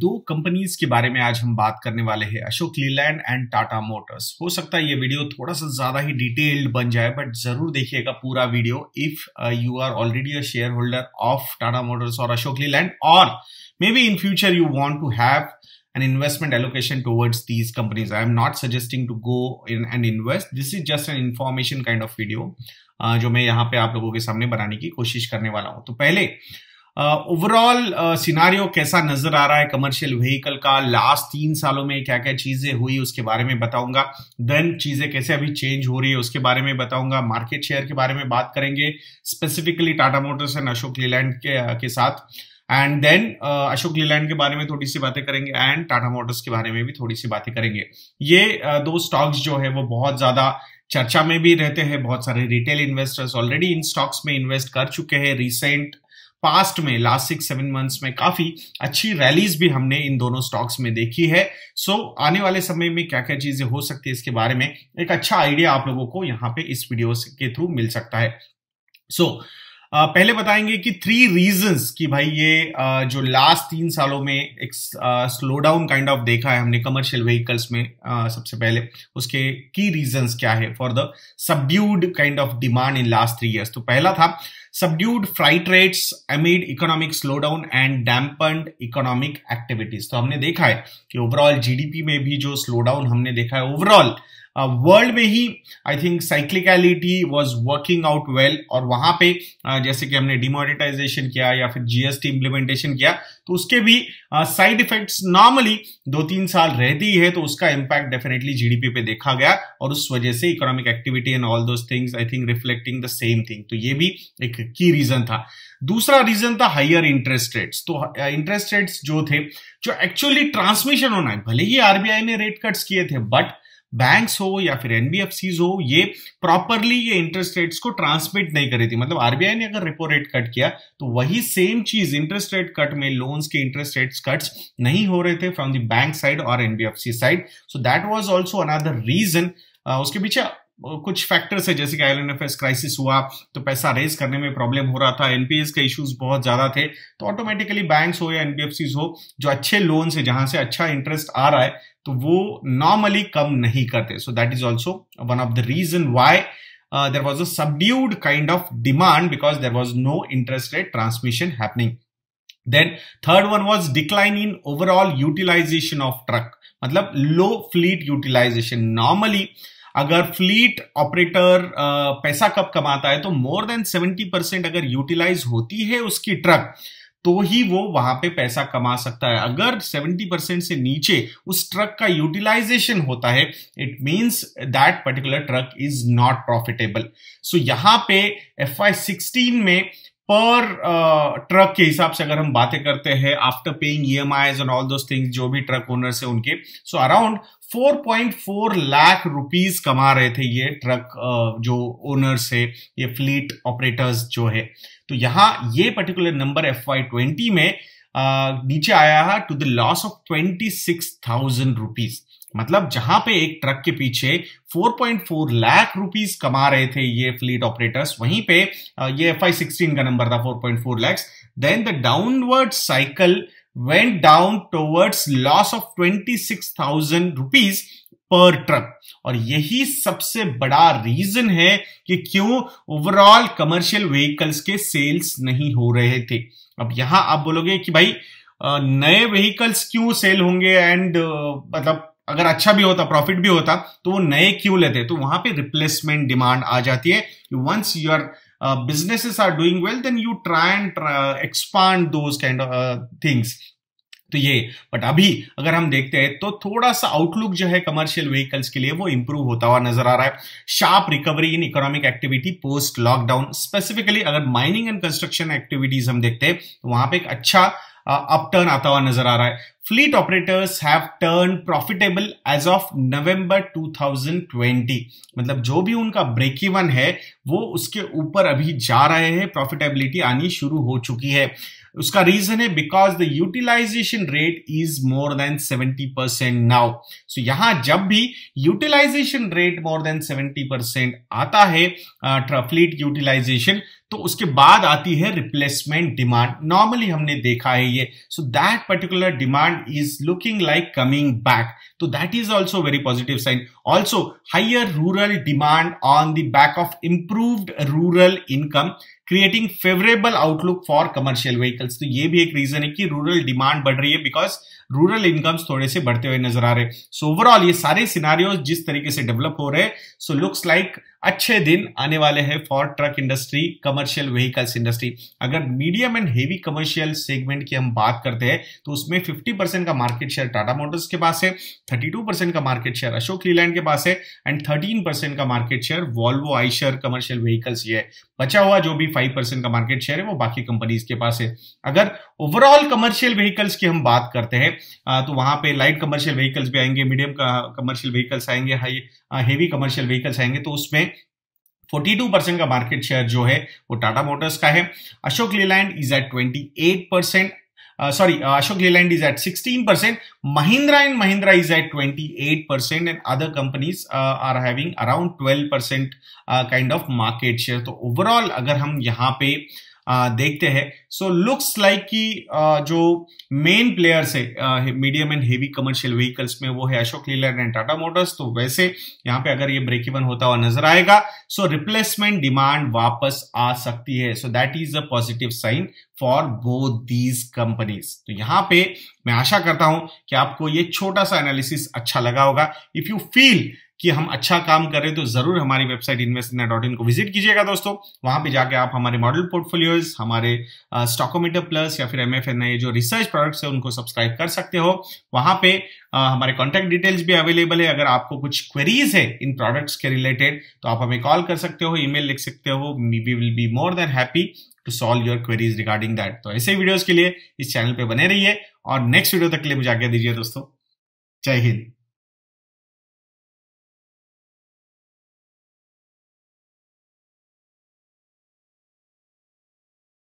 दो कंपनीज के बारे में आज हम बात करने वाले हैं अशोक लीलैंड एंड टाटा मोटर्स हो सकता है ये वीडियो थोड़ा सा ज्यादा ही डिटेल्ड बन जाए बट जरूर देखिएगा पूरा video if you are already a shareholder of Tata Motors और अशोक लीलैंड और maybe in future you want to have an investment allocation towards these companies I am not suggesting to go in and invest this is just an information kind of video जो मैं यहाँ पे आप लोगों के सामने बनाने की कोशिश करने वाला हूँ तो पहले ओवरऑल uh, सिनारियो uh, कैसा नजर आ रहा है कमर्शियल व्हीकल का लास्ट तीन सालों में क्या क्या चीजें हुई उसके बारे में बताऊंगा देन चीजें कैसे अभी चेंज हो रही है उसके बारे में बताऊंगा मार्केट शेयर के बारे में बात करेंगे specifically Tata Motors and Ashok Leyland के, uh, के साथ and then uh, Ashok Leyland के बारे में थोड़ी सी बातें करेंगे एंड टाटा मोटर्स के बारे में भी थोड़ी सी बातें करेंगे ये uh, दो स्टॉक्स जो है वो बहुत ज्यादा चर्चा में भी रहते हैं बहुत सारे retail investors already in stocks में इन्वेस्ट कर चुके हैं रिसेंट पास्ट में लास्ट सिक्स सेवन मंथ्स में काफी अच्छी रैलीज भी हमने इन दोनों स्टॉक्स में देखी है सो so, आने वाले समय में क्या क्या चीजें हो सकती है इसके बारे में एक अच्छा आइडिया आप लोगों को यहाँ पे इस वीडियो के थ्रू मिल सकता है सो so, Uh, पहले बताएंगे कि थ्री रीजंस कि भाई ये uh, जो लास्ट तीन सालों में एक स्लो डाउन काइंड ऑफ देखा है हमने कमर्शियल व्हीकल्स में uh, सबसे पहले उसके की रीजंस क्या है for the subdued kind of demand in last three years तो पहला था subdued freight rates amid economic slowdown and dampened economic activities तो हमने देखा है कि ओवरऑल जीडीपी में भी जो slowdown हमने देखा है ओवरऑल वर्ल्ड uh, में ही I think cyclicality was working out well और वहां पे uh, जैसे कि हमने डिमोनिटाइजेशन किया या फिर जीएसटी इंप्लीमेंटेशन किया तो उसके भी साइड इफेक्ट्स नॉर्मली दो तीन साल रहती है तो उसका इंपैक्ट डेफिनेटली जीडीपी पे देखा गया और उस वजह से economic activity and all those things I think reflecting the same thing तो ये भी एक की रीजन था दूसरा रीजन था हायर इंटरेस्ट रेट्स तो इंटरेस्ट uh, रेट्स जो थे जो एक्चुअली ट्रांसमिशन होना है भले ही आरबीआई ने रेट कट्स किए थे बट बैंक्स हो या फिर एनबीएफसी हो ये प्रॉपरली ये इंटरेस्ट रेट्स को ट्रांसमिट नहीं करी थी मतलब आरबीआई ने अगर रेपो रेट कट किया तो वही सेम चीज इंटरेस्ट रेट कट में लोन्स के इंटरेस्ट रेट्स कट्स नहीं हो रहे थे फ्रॉम द बैंक साइड और NBFC side so that was also another reason उसके पीछे कुछ फैक्टर्स है जैसे कि आयल एफ क्राइसिस हुआ तो पैसा रेज करने में प्रॉब्लम हो रहा था एनपीएस के इश्यूज बहुत ज्यादा थे तो ऑटोमेटिकली बैंक्स हो या एनबीएफसी हो जो अच्छे लोन से जहां से अच्छा इंटरेस्ट आ रहा है तो वो नॉर्मली कम नहीं करते so that is also one of the reason why there was a subdued kind of demand because there was no interest rate transmission happening then third one was decline in overall utilization of truck मतलब low fleet utilization normally अगर fleet operator पैसा कब कमाता है तो more than seventy percent अगर utilize होती है उसकी ट्रक तो ही वो वहां पे पैसा कमा सकता है अगर 70 परसेंट से नीचे उस ट्रक का यूटिलाइजेशन होता है it means that particular truck is not profitable so यहां पे एफ आई सिक्सटीन में पर ट्रक uh, के हिसाब से अगर हम बातें करते हैं after paying E M Is and all those things जो भी ट्रक ओनर्स है उनके सो अराउंड 4.4 लाख रुपीस कमा रहे थे ये ट्रक uh, जो ओनर्स है ये फ्लीट ऑपरेटर्स जो है तो यहाँ ये particular number F Y twenty में uh, नीचे आया है to the loss of twenty six thousand rupees मतलब जहां पे एक ट्रक के पीछे 4.4 लाख रुपीस कमा रहे थे ये फ्लीट ऑपरेटर्स वहीं पे ये एफ आई सिक्सटीन का नंबर था 4.4 lakh then the downward cycle went down towards loss of 26,000 rupees पर ट्रक और यही सबसे बड़ा रीजन है कि क्यों ओवरऑल कमर्शियल व्हीकल्स के सेल्स नहीं हो रहे थे अब यहां आप बोलोगे कि भाई नए व्हीकल्स क्यों सेल होंगे एंड मतलब अगर अच्छा भी होता प्रॉफिट भी होता तो वो नए क्यों लेते तो वहां पे रिप्लेसमेंट डिमांड आ जाती है once your businesses are doing well then you try and expand those kind things तो ये बट अभी अगर हम देखते हैं तो थोड़ा सा आउटलुक जो है कमर्शियल व्हीकल्स के लिए वो इंप्रूव होता हुआ नजर आ रहा है sharp recovery in economic activity post lockdown specifically अगर माइनिंग एंड कंस्ट्रक्शन एक्टिविटीज हम देखते हैं तो वहां पे एक अच्छा अपटर्न uh, आता हुआ नजर आ रहा है fleet operators have turned profitable as of November 2020 मतलब जो भी उनका ब्रेक इवन है वो उसके ऊपर अभी जा रहे हैं प्रॉफिटेबिलिटी आनी शुरू हो चुकी है उसका रीजन है because the utilization rate is more than 70 percent now so यहां जब भी utilization rate more than 70 percent आता है फ्लीट यूटिलाइजेशन तो उसके बाद आती है रिप्लेसमेंट डिमांड नॉर्मली हमने देखा है ये so that particular demand demand is looking like coming back. So that is also a very positive sign. Also, higher rural demand on the back of improved rural income creating favorable outlook for commercial vehicles. So ये भी एक reason है कि rural demand बढ़ रही है because rural incomes थोड़े से बढ़ते हुए नजर आ रहे हैं So overall ये सारे scenarios जिस तरीके से develop हो रहे हैं so looks like अच्छे दिन आने वाले हैं for truck industry commercial vehicles industry अगर medium and heavy commercial segment की हम बात करते हैं तो उसमें 50 परसेंट का मार्केट शेयर टाटा मोटर्स के पास है 32 परसेंट का मार्केट शेयर अशोक लीलैंड के पास है एंड 13 परसेंट का market share Volvo Eicher commercial vehicles ये है बचा हुआ जो भी फाइव परसेंट का मार्केट शेयर है वो बाकी कंपनीज के पास है अगर ओवरऑल कमर्शियल व्हीकल्स की हम बात करते हैं तो वहां पर लाइट कमर्शियल व्हीकल्स भी आएंगे मीडियम कमर्शियल व्हीकल्स आएंगे हाई हेवी कमर्शियल व्हीकल्स आएंगे तो उसमें 42 परसेंट का मार्केट शेयर जो है वो टाटा मोटर्स का है Ashok Leyland is at 28 percent sorry Ashok Leyland is at 16 percent Mahindra and Mahindra is at 28 percent and other companies are having around 12 percent kind of market share तो ओवरऑल अगर हम यहाँ पे uh, देखते हैं सो लुक्स लाइक की जो मेन प्लेयर्स है medium and heavy commercial vehicles में वो है अशोक लीलैंड एंड टाटा मोटर्स तो वैसे यहाँ पे अगर ये ब्रेक इवन होता हुआ नजर आएगा सो रिप्लेसमेंट डिमांड वापस आ सकती है so that is a positive sign for both these companies तो यहाँ पे मैं आशा करता हूं कि आपको ये छोटा सा एनालिसिस अच्छा लगा होगा इफ यू फील कि हम अच्छा काम कर रहे तो जरूर हमारी वेबसाइट इन्वेस्ट डॉट इन को विजिट कीजिएगा दोस्तों वहां पे जाके आप हमारे मॉडल पोर्टफोलियोज हमारे स्टॉकोमीटर प्लस या फिर एम एफ जो रिसर्च प्रोडक्ट्स है उनको सब्सक्राइब कर सकते हो वहां पे आ, हमारे कॉन्टैक्ट डिटेल्स भी अवेलेबल है अगर आपको कुछ क्वेरीज है इन प्रोडक्ट्स के रिलेटेड तो आप हमें कॉल कर सकते हो ईमेल लिख सकते हो we will be more than happy to solve your queries regarding that तो ऐसे वीडियोज के लिए इस चैनल पर बने रही और नेक्स्ट वीडियो तक के लिए मुझे आज्ञा दीजिए दोस्तों जय हिंद